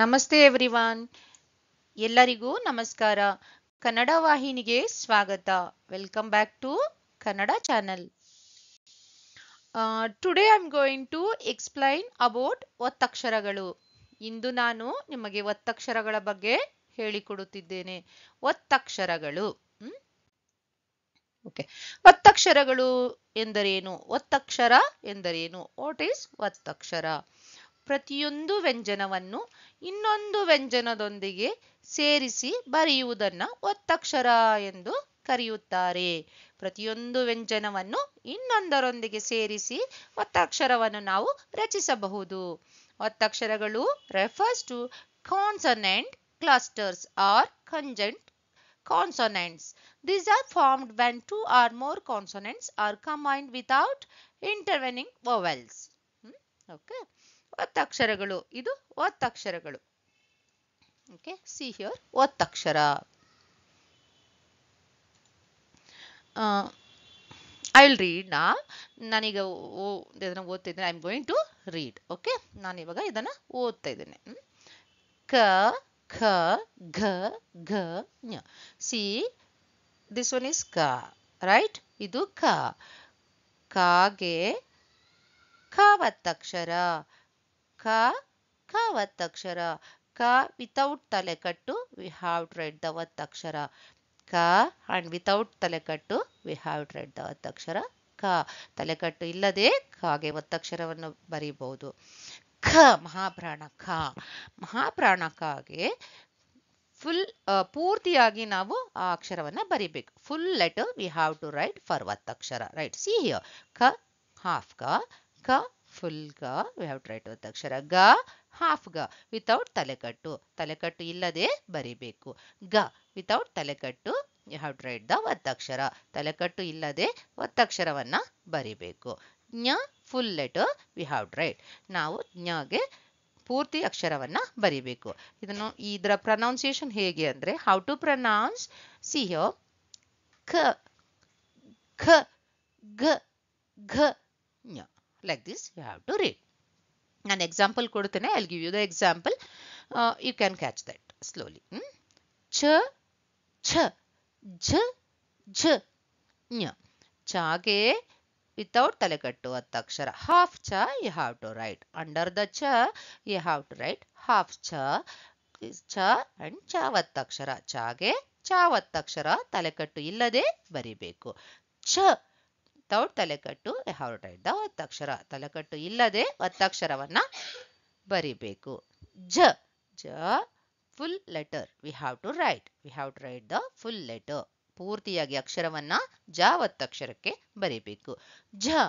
ನಮಸ್ತೆ ಎವ್ರಿವಾನ್ ಎಲ್ಲರಿಗೂ ನಮಸ್ಕಾರ ಕನ್ನಡ ವಾಹಿನಿಗೆ ಸ್ವಾಗತ welcome back to Kannada channel today I am going to explain about ಒತ್ತಕ್ಷರಗಳು ಇಂದು ನಾನು ನಿಮಗೆ ಒತ್ತಕ್ಷರಗಳ ಬಗ್ಗೆ ಹೇಳಿಕೊಡುತ್ತಿದ್ದೇನೆ ಒತ್ತಕ್ಷರಗಳು ಓಕೆ ಒತ್ತಕ್ಷರಗಳು ಎಂದರೇನು ಒತ್ತಕ್ಷರ ಎಂದರೇನು ವಾಟ್ ಈಸ್ ಒತ್ತಕ್ಷರ ಪ್ರತಿಯೊಂದು ವ್ಯಂಜನವನ್ನು ಇನ್ನೊಂದು ವ್ಯಂಜನದೊಂದಿಗೆ ಸೇರಿಸಿ ಬರೆಯುವುದನ್ನು ಒತ್ತಕ್ಷರ ಎಂದು ಕರೆಯುತ್ತಾರೆ ಪ್ರತಿಯೊಂದು ವ್ಯಂಜನವನ್ನು ಇನ್ನೊಂದರೊಂದಿಗೆ ಸೇರಿಸಿ ಒತ್ತಕ್ಷರವನ್ನು ನಾವು ರಚಿಸಬಹುದು ಒತ್ತಕ್ಷರಗಳು refers to consonant clusters or conjunct consonants these are formed when two or more consonants are combined without intervening vowels. Okay hmm? ಒತ್ತಕ್ಷರಗಳು ಇದು ಒತ್ತಕ್ಷರಗಳು ಓಕೆ ಸಿ ಹಿಯರ್ ಒತ್ತಕ್ಷರ ಐ ವಿಲ್ ರೀಡ್ ನಾ ನಾನೀಗ ಓ ಇದನ್ನು ಓದ್ತಿದ್ದೇನೆ I am going to read okay ನಾನಿವಾಗ ಇದನ್ನು ಓದ್ತಾ ಇದ್ದೇನೆ ಕ ಖ ಘ ಘ ಞ ಸಿ ದಿಸ್ ಒನ್ ಇಸ್ ಕ ರೈಟ್ ಇದು ಕ ಕಾಗೆ ಕ ಒತ್ತಕ್ಷರ ಕ ಕ ಒತ್ತಕ್ಷರ ಕ ವಿತೌಟ್ ತಲೆಕಟ್ಟು ವಿ ಹ್ಯಾವ್ ರೈಟ್ ದ ಒತ್ತಕ್ಷರ ಕ ಅಂಡ್ ವಿತೌಟ್ ತಲೆಕಟ್ಟು ವಿ ಹ್ಯಾವ್ ರೈಟ್ ದ ಒತ್ತಕ್ಷರ ಕ ತಲೆಕಟ್ಟು ಇಲ್ಲದೆ ಕಾಗೆ ಒತ್ತಕ್ಷರವನ್ನು ಬರೀಬಹುದು ಖ ಮಹಾಪ್ರಾಣ ಖ ಮಹಾಪ್ರಾಣ ಕಾಗೆ ಫುಲ್ ಪೂರ್ತಿಯಾಗಿ ನಾವು ಆ ಅಕ್ಷರವನ್ನು ಬರಿಬೇಕು full letter we have to write for ಒತ್ತಕ್ಷರ ರೈಟ್ ಸಿ ಹಿಯರ್ ಕ ಹಾಫ್ ಕ ಕ ಫುಲ್ ಗ ವಿ ಹ್ಯಾವ್ ರೈಟ್ ಒಂದು ಅಕ್ಷರ ಗ ಹಾಫ್ ಗ ವಿತೌಟ್ ತಲೆಕಟ್ಟು ತಲೆಕಟ್ಟು ಇಲ್ಲದೆ ಬರಿಬೇಕು ಗ ವಿತೌಟ್ ತಲೆಕಟ್ಟು ಯು ಹ್ಯಾವ್ ರೈಟ್ ದ ಒತ್ತಕ್ಷರ ತಲೆಕಟ್ಟು ಇಲ್ಲದೆ ಒತ್ತಕ್ಷರವನ್ನ ಬರಿಬೇಕು ಜ್ಞ full letter we have write ನಾವು ಜ್ಞಗೆ ಪೂರ್ತಿ ಅಕ್ಷರವನ್ನ ಬರಿಬೇಕು ಇದನ್ನು ಇದರ ಪ್ರನೌನ್ಸಿಯೇಷನ್ ಹೇಗೆ ಅಂದರೆ how to pronounce see here ಖ ಖ ಘ ಘ ಜ್ಞ Like this you have to read. An example kodutene, I'll give you the example. Uh, you can catch that slowly. Hmm? Ch, ch, j, j, nya. Chage without talakattu akshara Half cha you have to write. Under the cha you have to write half cha. Cha and cha vattakshara. Chage ಚಾ ಒತ್ತಕ್ಷರ illade bari beku Ch. Without ತಲೆಕಟ್ಟು the ಒತ್ತಕ್ಷರ ತಲೆಕಟ್ಟು ಇಲ್ಲದೆ ಒತ್ತಕ್ಷರವನ್ನ ಬರಿಬೇಕು ಜ ಜ full letter we have to write we have to write the full letter ಪೂರ್ತಿಯಾಗಿ ಅಕ್ಷರವನ್ನ ಜ ಒತ್ತಕ್ಷರಕ್ಕೆ ಬರಿಬೇಕು ಜ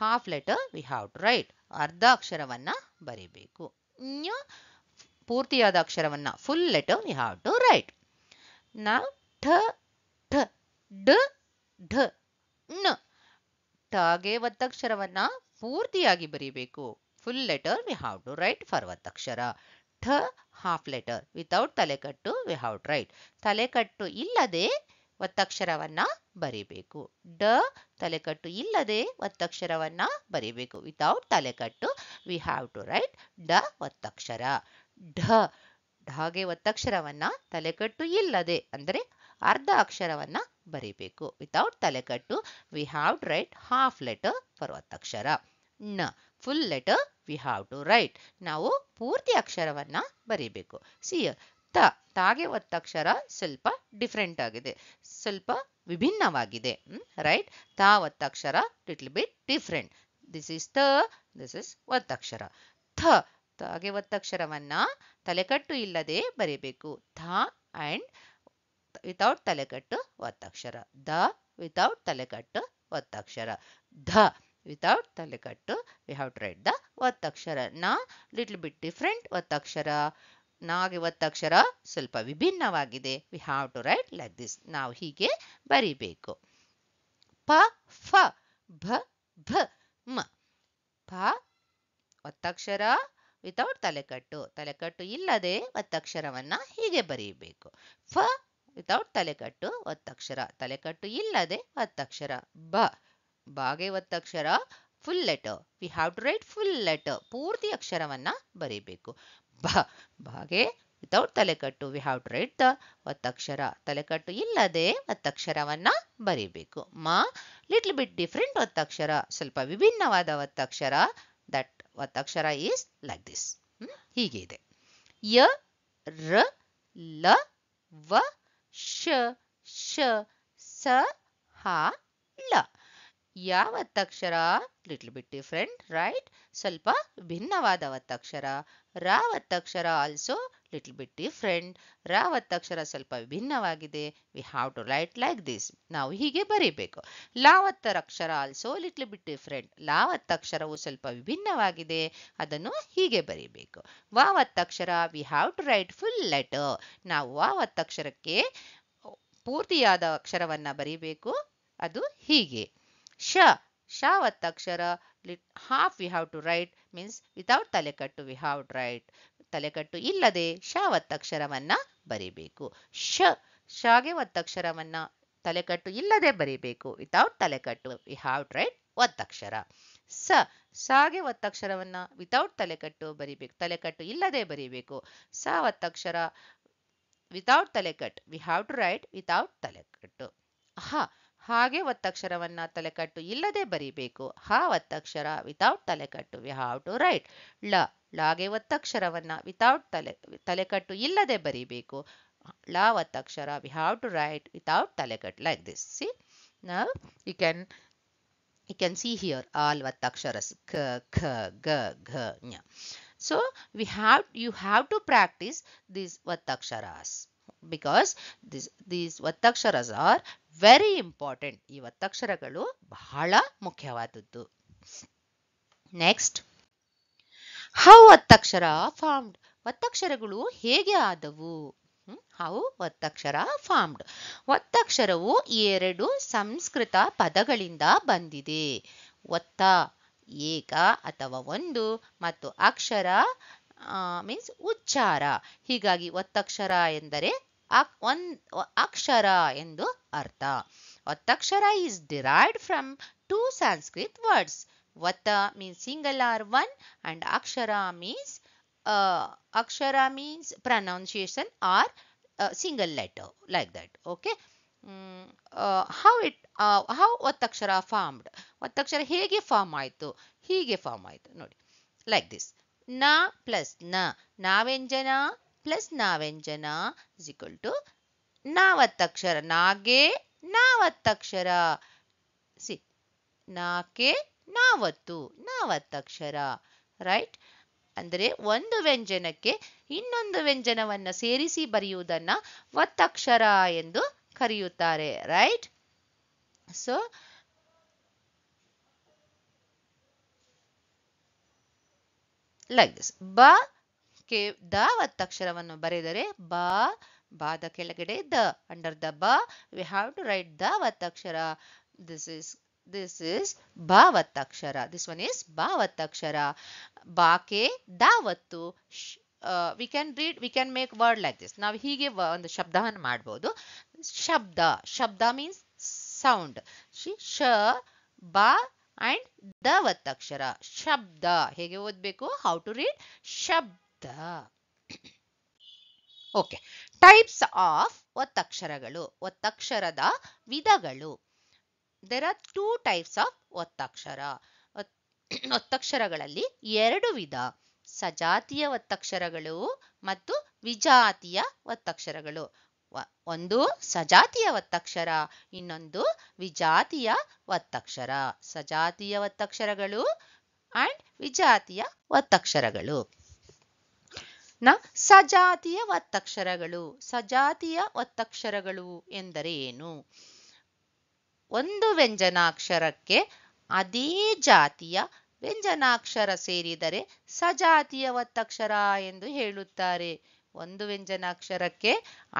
half letter we have to write ಅರ್ಧ ಅಕ್ಷರವನ್ನ ಬರಿಬೇಕು ನ್ಯ ಪೂರ್ತಿಯಾದ ಅಕ್ಷರವನ್ನ full letter we have to write ನ ಠ ಠ ಡ ಢ ನ ಠಗೆ ಒತ್ತಕ್ಷರವನ್ನ ಪೂರ್ತಿಯಾಗಿ ಬರೀಬೇಕು full letter we have to write for ಒತ್ತಕ್ಷರ ಠ ಹಾಫ್ ಲೆಟರ್ ವಿತೌಟ್ ತಲೆಕಟ್ಟು ವಿ ಹಾವ್ ಟು ರೈಟ್ ತಲೆಕಟ್ಟು ಇಲ್ಲದೆ ಒತ್ತಕ್ಷರವನ್ನ ಬರೀಬೇಕು ಡ ತಲೆಕಟ್ಟು ಇಲ್ಲದೆ ಒತ್ತಕ್ಷರವನ್ನ ಬರಿಬೇಕು ವಿತೌಟ್ ತಲೆಕಟ್ಟು ವಿ ಹಾವ್ ಟು ರೈಟ್ ಡ ಒತ್ತಕ್ಷರ ಢ ಢಗೆ ಒತ್ತಕ್ಷರವನ್ನ ತಲೆಕಟ್ಟು ಇಲ್ಲದೆ ಅಂದರೆ ಅರ್ಧ ಅಕ್ಷರವನ್ನ ಬರಿಬೇಕು ವಿತೌಟ್ ತಲೆಕಟ್ಟು we have to write half letter ಪರ್ವತಾಕ್ಷರ ನ full letter we have to write ನಾವು ಪೂರ್ತಿ ಅಕ್ಷರವನ್ನ ಬರೀಬೇಕು ಸಿ ತ ತಾಗೆ ಒತ್ತಕ್ಷರ ಸ್ವಲ್ಪ ಡಿಫ್ರೆಂಟ್ ಆಗಿದೆ ಸ್ವಲ್ಪ ವಿಭಿನ್ನವಾಗಿದೆ ರೈಟ್ ತಾ ಒತ್ತಕ್ಷರ little bit different this is ತ ದಿಸ್ ಇಸ್ ಒತ್ತಕ್ಷರ ಥ ತಾಗೆ ಒತ್ತಕ್ಷರವನ್ನ ತಲೆಕಟ್ಟು ಇಲ್ಲದೆ ಬರೀಬೇಕು ಥ ಅಂಡ್ ವಿತೌಟ್ ತಲೆಕಟ್ಟು ಒತ್ತಕ್ಷರ ದ ವಿತೌಟ್ ತಲೆಕಟ್ಟು ಒತ್ತಕ್ಷರ ಧ ವಿತೌಟ್ ತಲೆಕಟ್ಟು we have to write the ಒತ್ತಕ್ಷರ ನ ಲಿಟ್ಲ್ ಬಿಟ್ ಡಿಫ್ರೆಂಟ್ ಒತ್ತಕ್ಷರ ನಾಗೆ ಒತ್ತಕ್ಷರ ಸ್ವಲ್ಪ ವಿಭಿನ್ನವಾಗಿದೆ we have to write like this ನಾವು ಹೀಗೆ ಬರೀಬೇಕು ಪ ಫ ಭ ಭ ಮ ಪ ಒತ್ತಕ್ಷರ ವಿತೌಟ್ ತಲೆಕಟ್ಟು ತಲೆಕಟ್ಟು ಇಲ್ಲದೆ ಒತ್ತಕ್ಷರವನ್ನ ಹೀಗೆ ಬರೀಬೇಕು ಫ ವಿತೌಟ್ ತಲೆಕಟ್ಟು ಒತ್ತಕ್ಷರ ತಲೆಕಟ್ಟು ಇಲ್ಲದೆ ಒತ್ತಕ್ಷರ ಬ ಬಾಗೆ ಒತ್ತಕ್ಷರ full letter we have to write full letter ಪೂರ್ತಿ ಅಕ್ಷರವನ್ನ ಬರೀಬೇಕು ಬ ಬಾಗೆ ವಿತೌಟ್ ತಲೆಕಟ್ಟು we have to write the ಒತ್ತಕ್ಷರ ತಲೆಕಟ್ಟು ಇಲ್ಲದೆ ಒತ್ತಕ್ಷರವನ್ನ ಬರೀಬೇಕು ಮ ಲಿಟ್ಲ್ ಬಿಟ್ ಡಿಫ್ರೆಂಟ್ ಒತ್ತಕ್ಷರ ಸ್ವಲ್ಪ ವಿಭಿನ್ನವಾದ ಒತ್ತಕ್ಷರ ದಟ್ ಒತ್ತಕ್ಷರ ಈಸ್ ಲೈಕ್ ದಿಸ್ ಹೀಗೆ ಇದೆ ಯ ರ ಲ ವ ಶ ಶ ಸ ಹ ಲ ಯಾವ ಒತ್ತಕ್ಷರ ಲಿಟ್ಲ್ ಬಿಟ್ ಡಿಫರೆಂಟ್ ರೈಟ್ ಸ್ವಲ್ಪ ಭಿನ್ನವಾದ ಒತ್ತಕ್ಷರ ರ ಅಕ್ಷರ ಆಲ್ಸೋ ಲಿಟಲ್ ಬಿಟ್ ಡಿಫ್ರೆಂಟ್ ರ ಅಕ್ಷರ ಸ್ವಲ್ಪ ವಿಭಿನ್ನವಾಗಿದೆ we have to write like this ನಾವು ಹೀಗೆ ಬರೀಬೇಕು ಲಾವತ್ತರ ಅಕ್ಷರ ಆಲ್ಸೋ ಲಿಟ್ಲ್ ಬಿಟ್ ಡಿಫ್ರೆಂಟ್ ಲಾ ಅಕ್ಷರವು ಸ್ವಲ್ಪ ವಿಭಿನ್ನವಾಗಿದೆ ಅದನ್ನು ಹೀಗೆ ಬರೀಬೇಕು ವಾ ಅಕ್ಷರ we have to write full letter ನಾವು ವಾ ಅಕ್ಷರಕ್ಕೆ ಪೂರ್ತಿಯಾದ ಅಕ್ಷರವನ್ನ ಬರೀಬೇಕು ಅದು ಹೀಗೆ ಶ ಶ ಅಕ್ಷರ half we have to write means without ತಲೆಕಟ್ಟು ವಿ ಹಾವ್ ರೈಟ್ ತಲೆಕಟ್ಟು ಇಲ್ಲದೆ ಶ ಒತ್ತಕ್ಷರವನ್ನ ಬರಿಬೇಕು ಶ ಶಾಗೆ ಒತ್ತಕ್ಷರವನ್ನ ತಲೆಕಟ್ಟು ಇಲ್ಲದೆ ಬರಿಬೇಕು ವಿಥೌಟ್ ತಲೆಕಟ್ಟು ವಿ ಹಾವ್ ರೈಟ್ ಒತ್ತಕ್ಷರ ಸ ಸಾಗೆ ಒತ್ತಕ್ಷರವನ್ನ ವಿಥೌಟ್ ತಲೆಕಟ್ಟು ಬರಿಬೇಕು ತಲೆಕಟ್ಟು ಇಲ್ಲದೆ ಬರಿಬೇಕು ಸ ಒತ್ತಕ್ಷರ ವಿಥೌಟ್ ತಲೆಕಟ್ we have to write without ತಲೆಕಟ್ಟು ಹ ಹಾಗೆ ಒತ್ತಕ್ಷರವನ್ನ ತಲೆಕಟ್ಟು ಇಲ್ಲದೆ ಬರೀಬೇಕು ಹ ಒತ್ತಕ್ಷರ ವಿತೌಟ್ ತಲೆಕಟ್ಟು ವಿ ಹಾವ್ ಟು ರೈಟ್ ಳಗೆ ಒತ್ತಕ್ಷರವನ್ನ ವಿತೌಟ್ ತಲೆ ತಲೆಕಟ್ಟು ಇಲ್ಲದೆ ಬರೀಬೇಕು ಳ ಒತ್ತಕ್ಷರ we have to write without ತಲೆಕಟ್ಟು like this see now you can you can see here all ಒತ್ತಕ್ಷರ ಖ ಖ ಘ so we you have to these this because because this ಒತ್ತಕ್ಷರಸ್ ಆರ್ ವೆರಿ ಇಂಪಾರ್ಟೆಂಟ್ ಈ ಒತ್ತಕ್ಷರಗಳು ಬಹಳ ಮುಖ್ಯವಾದದ್ದು ನೆಕ್ಸ್ಟ್ ಹೌ ಒತ್ತಕ್ಷರ ಫಾರ್ಮ್ಡ್ ಒತ್ತಕ್ಷರಗಳು ಹೇಗೆ ಆದವು ಹೌ ಒತ್ತಕ್ಷರ ಫಾರ್ಮ್ಡ್ ಒತ್ತಕ್ಷರವು ಎರಡು ಸಂಸ್ಕೃತ ಪದಗಳಿಂದ ಬಂದಿದೆ ಒತ್ತ ಏಕ ಅಥವಾ ಒಂದು ಮತ್ತು ಅಕ್ಷರ ಮೀನ್ಸ್ ಉಚ್ಚಾರ ಹೀಗಾಗಿ ಒತ್ತಕ್ಷರ ಎಂದರೆ ಅಕ್ ಒನ್ ಅಕ್ಷರ ಎಂದು ಅರ್ಥ ಒತ್ತಕ್ಷರ is derived from two Sanskrit words ಒತ್ತ ಮೀನ್ಸ್ ಆರ್ ಒನ್ ಅಂಡ್ ಅಕ್ಷರ ಮೀನ್ಸ್ ಅಕ್ಷರ means pronunciation are single letter like that okay how it how ಒತ್ತಕ್ಷರ ಫಾರ್ಮ್ಡ್ ಒತ್ತಕ್ಷರ ಹೇಗೆ ಫಾರ್ಮ್ ಆಯಿತು ಹೀಗೆ ಫಾರ್ಮ್ ಆಯಿತು ನೋಡಿ ಲೈಕ್ ದಿಸ್ ನ ಪ್ಲಸ್ ನ ನಾವೆಂಜನ ಪ್ಲಸ್ ನಾವ್ಯಂಜನ ಇಸ್ ಈಕ್ವಲ್ ಟು ನಾವತ್ತಕ್ಷರ ನಾಗೆ ನಾವತ್ತಕ್ಷರ ಸಿ ನಾಕೆ ನಾವತ್ತು ನಾವತ್ತಕ್ಷರ ರೈಟ್ ಅಂದರೆ ಒಂದು ವ್ಯಂಜನಕ್ಕೆ ಇನ್ನೊಂದು ವ್ಯಂಜನವನ್ನು ಸೇರಿಸಿ ಬರೆಯುವುದನ್ನ ಒತ್ತಕ್ಷರ ಎಂದು ಕರೆಯುತ್ತಾರೆ ರೈಟ್ ಸೊ ಲೈಕ್ ದಿಸ್ ಬ ಕೆ ದ ಒತ್ತಕ್ಷರವನ್ನು ಬರೆದರೆ ಬಾ ದ ಕೆಳಗಡೆ ದ ಅಂಡರ್ ದ ಬ we have to write the ಒತ್ತಕ್ಷರ ದಿಸ್ ಇಸ್ ದಿಸ್ ಇಸ್ ಭಾವತ್ತಕ್ಷರ ದಿಸ್ ಒನ್ ಇಸ್ ಭಾವತ್ತಕ್ಷರ ಬಾಕೆ ದಾವತ್ತು we can read we can make word like this ನಾವು ಹೀಗೆ ಒಂದು ಶಬ್ದವನ್ನು ಮಾಡ್ಬೋದು ಶಬ್ದ ಶಬ್ದ ಮೀನ್ಸ್ ಸೌಂಡ್ ಶ ಬಾ ಅಂಡ್ ದ ಒತ್ತಕ್ಷರ ಶಬ್ದ ಹೇಗೆ ಓದ್ಬೇಕು ಹೌ ಟು ರೀಡ್ ಶಬ್ದ ಓಕೆ ಟೈಪ್ಸ್ ಆಫ್ ಒತ್ತಕ್ಷರಗಳು ಒತ್ತಕ್ಷರದ ವಿಧಗಳು there are two types of ಒತ್ತಕ್ಷರ ಒತ್ತಕ್ಷರಗಳಲ್ಲಿ ಎರಡು ವಿಧ ಸಜಾತಿಯ ಒತ್ತಕ್ಷರಗಳು ಮತ್ತು ವಿಜಾತಿಯ ಒತ್ತಕ್ಷರಗಳು ಒಂದು ಸಜಾತಿಯ ಒತ್ತಕ್ಷರ ಇನ್ನೊಂದು ವಿಜಾತಿಯ ಒತ್ತಕ್ಷರ ಸಜಾತಿಯ ಒತ್ತಕ್ಷರಗಳು ಅಂಡ್ ವಿಜಾತಿಯ ಒತ್ತಕ್ಷರಗಳು ನ ಸಜಾತಿಯ ಒತ್ತಕ್ಷರಗಳು ಸಜಾತಿಯ ಒತ್ತಕ್ಷರಗಳು ಎಂದರೆ ಏನು ಒಂದು ವ್ಯಂಜನಾಕ್ಷರಕ್ಕೆ ಅದೇ ಜಾತಿಯ ವ್ಯಂಜನಾಕ್ಷರ ಸೇರಿದರೆ ಸಜಾತಿಯ ಒತ್ತಕ್ಷರ ಎಂದು ಹೇಳುತ್ತಾರೆ ಒಂದು ವ್ಯಂಜನಾಕ್ಷರಕ್ಕೆ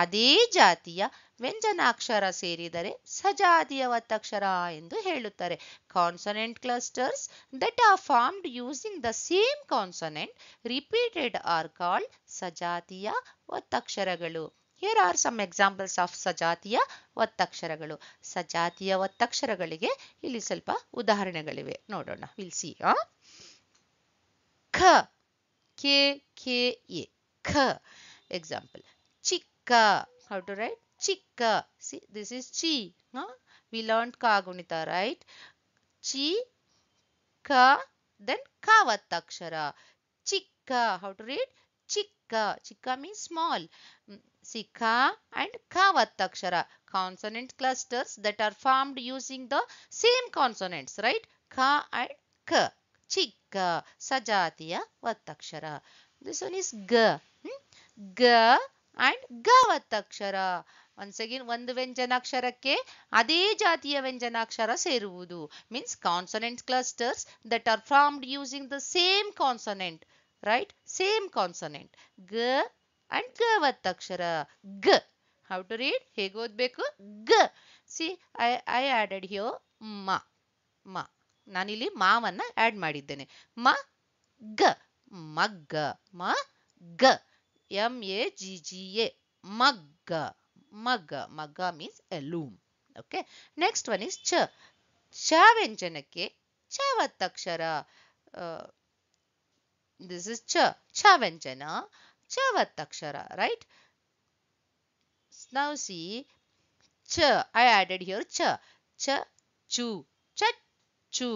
ಅದೇ ಜಾತಿಯ ವ್ಯಂಜನಾಕ್ಷರ ಸೇರಿದರೆ ಸಜಾತಿಯ ಒತ್ತಕ್ಷರ ಎಂದು ಹೇಳುತ್ತಾರೆ consonant clusters that are formed using the same consonant repeated are called ಸಜಾತಿಯ ಒತ್ತಕ್ಷರಗಳು here are some examples of ಸಜಾತಿಯ ಒತ್ತಕ್ಷರಗಳು ಸಜಾತಿಯ ಒತ್ತಕ್ಷರಗಳಿಗೆ ಇಲ್ಲಿ ಸ್ವಲ್ಪ ಉದಾಹರಣೆಗಳಿವೆ ನೋಡೋಣ ವಿಲ್ ಸಿ ಖ ಕೆ ಕೆ ಎ ಖ Example, chikka. How to write? Chikka. See, this is chi. Huh? We learned ka gunita, right? Chi, ka, then kavattakshara. Chikka. How to read? Chikka. Chikka means small. Mm, see, ka and kavattakshara. Consonant clusters that are formed using the same consonants, right? Ka and ka. Chika sajatiya vattakshara. This one is g. ಗ and ಗವತ್ತಕ್ಷರ once again ಒಂದು ವ್ಯಂಜನಾಕ್ಷರಕ್ಕೆ ಅದೇ ಜಾತಿಯ ವ್ಯಂಜನಾಕ್ಷರ ಸೇರುವುದು means consonant clusters that are formed using the same consonant right same consonant ಗ and ಅಕ್ಷರ ಗ ಹೌ ಟು ರೀಡ್ ಹೇಗೆ ಓದ್ಬೇಕು ಗ see I I added here ಮ ಮ ನಾನಿಲ್ಲಿ ಮಾವನ್ನ ಆಡ್ ಮಾಡಿದ್ದೇನೆ ಮ ಗ ಮಗ್ಗ ಮ ಗ m-a-g-g-a magga magga magga means a loom okay next one is ch ಶ ವ್ಯಂಜನಕ್ಕೆ ಛ ಒತ್ತಕ್ಷರ ದಿಸ್ ಇಸ್ ಛ ಛ ವ್ಯಂಜನ ಛ ಒತ್ತಕ್ಷರ ರೈಟ್ ನೌ ಸಿ ಛ ಐ ಆಡೆಡ್ ಹಿಯರ್ ಛ ಛ ಚು ಚಚ್ಚು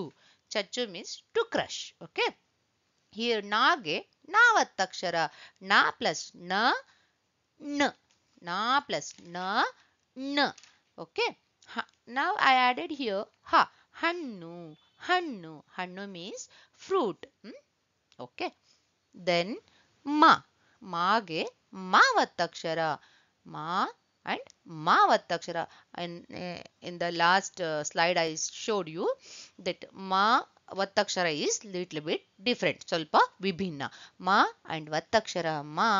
ಚಚ್ಚು means to crush okay here ನಾಗೆ नावत्क्षर न प्लस न न न प्लस न न okay now I added here हा हण्णु हण्णु हण्णु मीन्स फ्रूट ओके देन मे मत्क्षर म एंड मत्क्षर in the last slide I showed you that ಒತ್ತಕ್ಷರ ಈಸ್ ಲಿಟ್ಲ್ ಬಿಟ್ ಡಿಫ್ರೆಂಟ್ ಸ್ವಲ್ಪ ವಿಭಿನ್ನ ಮಾ ಆ್ಯಂಡ್ ಒತ್ತಕ್ಷರ ಮಾ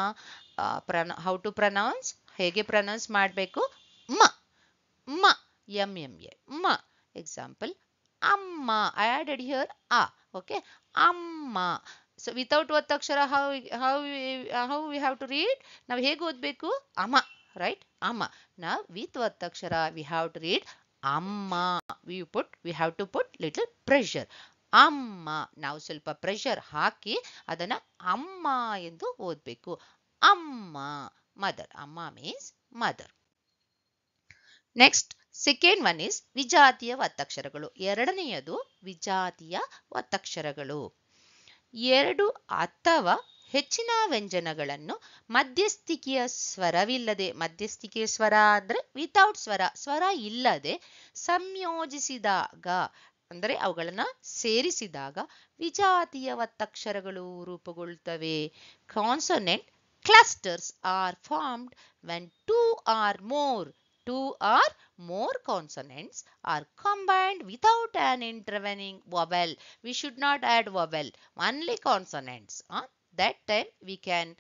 ಪ್ರನ ಹೌ ಟು ಪ್ರನೌನ್ಸ್ ಹೇಗೆ ಪ್ರನೌನ್ಸ್ ಮಾಡಬೇಕು ಮ ಮ ಎಂ ಎಂ ಎ ಮ ಎಕ್ಸಾಂಪಲ್ ಅಮ್ಮ ಐ ಆ್ಯಡೆಡ್ ಹಿಯರ್ ಆ ಓಕೆ ಅಮ್ಮ ಸೊ ವಿತೌಟ್ ಒತ್ತಕ್ಷರ how how how we have to read ನಾವು ಹೇಗೆ ಓದಬೇಕು ಅಮ ರೈಟ್ ಅಮ ನಾವು ವಿತ್ ಒತ್ತಕ್ಷರ ವಿ ಹ್ಯಾವ್ ಟು ರೀಡ್ ಅಮ್ಮ we put we have to put little pressure ಅಮ್ಮ ನಾವು ಸ್ವಲ್ಪ ಪ್ರೆಷರ್ ಹಾಕಿ ಅದನ್ನ ಅಮ್ಮ ಎಂದು ಓದ್ಬೇಕು ಅಮ್ಮ ಮದರ್ ಅಮ್ಮ means mother next second one is ವಿಜಾತಿಯ ಒತ್ತಕ್ಷರಗಳು ಎರಡನೆಯದು ವಿಜಾತಿಯ ಒತ್ತಕ್ಷರಗಳು ಎರಡು ಅಥವಾ ಹೆಚ್ಚಿನ ವ್ಯಂಜನಗಳನ್ನು ಮಧ್ಯಸ್ಥಿಕೆಯ ಸ್ವರವಿಲ್ಲದೆ ಮಧ್ಯಸ್ಥಿಕೆಯ ಸ್ವರ ಅಂದ್ರೆ ವಿತೌಟ್ ಸ್ವರ ಸ್ವರ ಇಲ್ಲದೆ ಸಂಯೋಜಿಸಿದಾಗ ಅಂದರೆ ಅವುಗಳನ್ನು ಸೇರಿಸಿದಾಗ ವಿಜಾತೀಯ ಒತ್ತಕ್ಷರಗಳು ರೂಪುಗೊಳ್ಳುತ್ತವೆ consonant clusters are formed when two or more two or more consonants are combined without an intervening vowel. We should not add vowel, only consonants. Huh? That time we can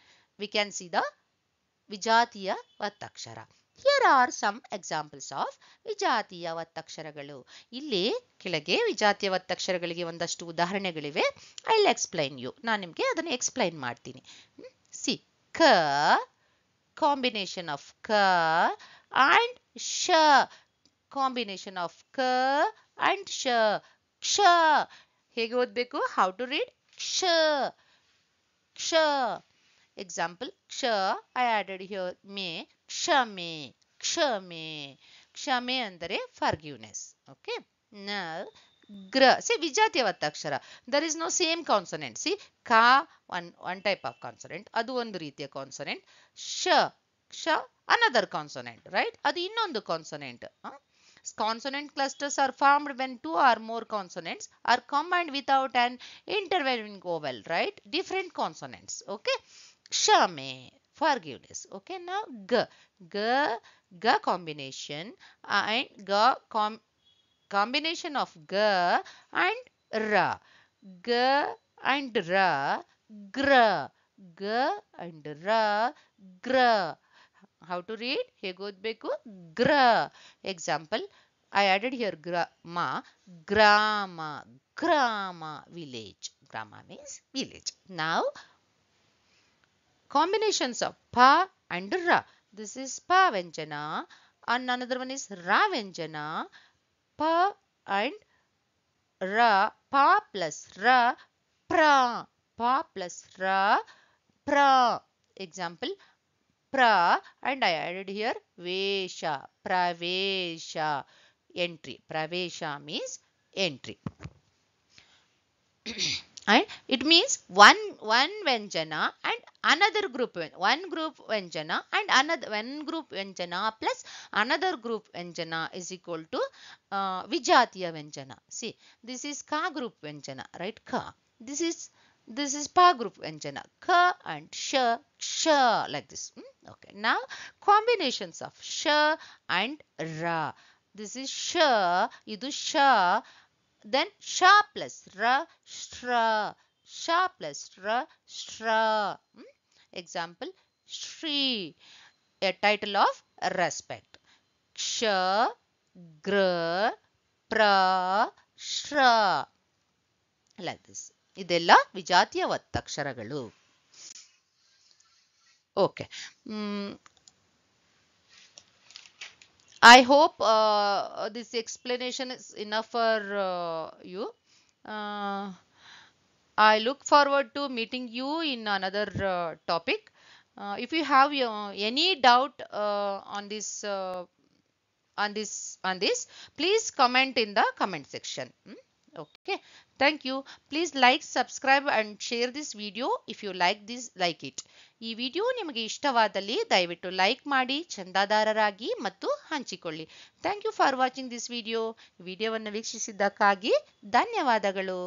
we can see the Vijatiya Vatakshara. Here are some examples of ವಿಜಾತೀಯ ಒತ್ತಕ್ಷರಗಳು ಇಲ್ಲಿ ಕೆಳಗೆ ವಿಜಾತೀಯ ಒತ್ತಕ್ಷರಗಳಿಗೆ ಒಂದಷ್ಟು ಉದಾಹರಣೆಗಳಿವೆ I explain you ನಾನು ನಿಮಗೆ ಅದನ್ನು explain ಮಾಡ್ತೀನಿ ಸಿ ಕ ಕಾಂಬಿನೇಷನ್ ಆಫ್ ಕ ಆ್ಯಂಡ್ ಶ ಕಾಂಬಿನೇಷನ್ ಆಫ್ ಕ ಆ್ಯಂಡ್ ಶ ಕ್ಷ ಹೇಗೆ ಓದಬೇಕು ಹೌ ಟು ರೀಡ್ ಕ್ಷ ಕ್ಷ ಎಕ್ಸಾಂಪಲ್ ಕ್ಷ ಐ added ಹಿಯರ್ ಮೇ ಕ್ಷಮೆ ಕ್ಷಮೆ ಕ್ಷಮೆ ಅಂದರೆ ಫರ್ಗ್ಯೂನೆ ಒತ್ತಕ್ಷರ there is no same see ಕಾ one one type of consonant ಅದು ಒಂದು ರೀತಿಯ ಕಾನ್ಸೊನೆಂಟ್ ಅನದರ್ ಕಾನ್ಸೊನೆಂಟ್ ರೈಟ್ ಅದು ಇನ್ನೊಂದು consonant consonant clusters are formed when two or more consonants are combine without an intervening vowel right different okay ಕ್ಷಮೆ forgiveness. Okay, now G, G, G combination and G com, combination of G and R, G and R, Gr, G and R, Gr. How to read? Hegodbeku, Gr. Example, I added here grama, grama, grama village. Grama means village. Now, combinations of pa and ra. This is pa Venjana and another one is ra Venjana. Pa and ra, pa plus ra, pra. Pa plus ra, pra. Example, pra and I added here vesha, pravesha, entry. Pravesha means entry. and it means one one venjana and another group one group Vyanjana and another one group Vyanjana plus another group Vyanjana is equal to uh, Vijatiya Vyanjana. See this is Ka group Vyanjana right Ka. This is this is Pa group Vyanjana Ka and Sh Sh like this. Hmm? Okay now combinations of Sh and Ra. This is Sh Idu Sh then Sha plus Ra Shra Sha plus Ra Shra. Hmm? example shri a title of respect sha gra shra like this idella vijatiya vattakshara galu okay mm. I hope uh, this explanation is enough for uh, you. Uh, I look forward to meeting you in another uh, topic. Uh, if you have uh, any doubt on this on this on this, please comment in the comment section. Hmm? Okay, thank you. Please like, subscribe and share this video if you like this like it. ಈ video ನಿಮಗೆ ಇಷ್ಟವಾದಲ್ಲಿ ದಯವಿಟ್ಟು like ಮಾಡಿ ಚಂದಾದಾರರಾಗಿ ಮತ್ತು ಹಂಚಿಕೊಳ್ಳಿ thank you for watching this video ವಿಡಿಯೋವನ್ನು ವೀಕ್ಷಿಸಿದ್ದಕ್ಕಾಗಿ ಧನ್ಯವಾದಗಳು